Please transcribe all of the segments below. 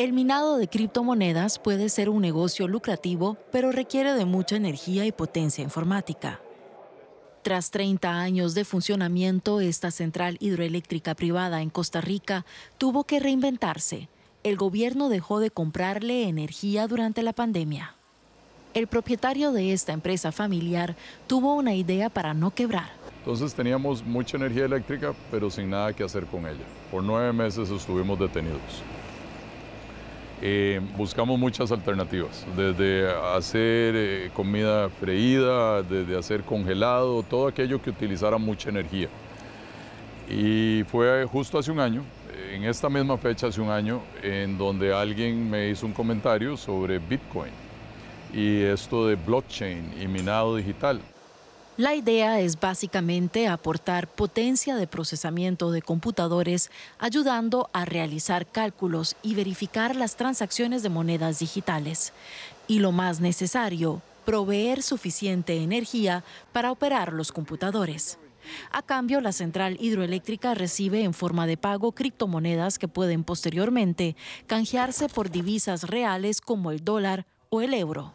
El minado de criptomonedas puede ser un negocio lucrativo, pero requiere de mucha energía y potencia informática. Tras 30 años de funcionamiento, esta central hidroeléctrica privada en Costa Rica tuvo que reinventarse. El gobierno dejó de comprarle energía durante la pandemia. El propietario de esta empresa familiar tuvo una idea para no quebrar. Entonces teníamos mucha energía eléctrica, pero sin nada que hacer con ella. Por nueve meses estuvimos detenidos. Eh, buscamos muchas alternativas, desde hacer eh, comida freída, desde hacer congelado, todo aquello que utilizara mucha energía. Y fue justo hace un año, en esta misma fecha hace un año, en donde alguien me hizo un comentario sobre Bitcoin y esto de blockchain y minado digital. La idea es básicamente aportar potencia de procesamiento de computadores, ayudando a realizar cálculos y verificar las transacciones de monedas digitales. Y lo más necesario, proveer suficiente energía para operar los computadores. A cambio, la central hidroeléctrica recibe en forma de pago criptomonedas que pueden posteriormente canjearse por divisas reales como el dólar o el euro.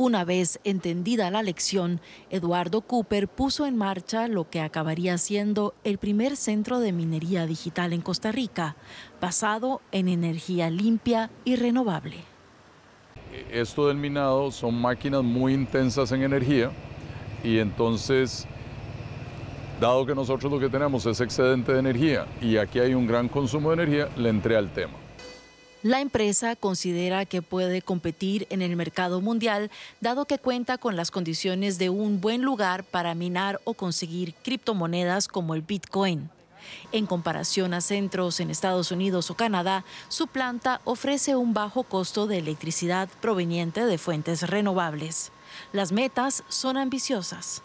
Una vez entendida la lección, Eduardo Cooper puso en marcha lo que acabaría siendo el primer centro de minería digital en Costa Rica, basado en energía limpia y renovable. Esto del minado son máquinas muy intensas en energía y entonces, dado que nosotros lo que tenemos es excedente de energía y aquí hay un gran consumo de energía, le entré al tema. La empresa considera que puede competir en el mercado mundial, dado que cuenta con las condiciones de un buen lugar para minar o conseguir criptomonedas como el Bitcoin. En comparación a centros en Estados Unidos o Canadá, su planta ofrece un bajo costo de electricidad proveniente de fuentes renovables. Las metas son ambiciosas.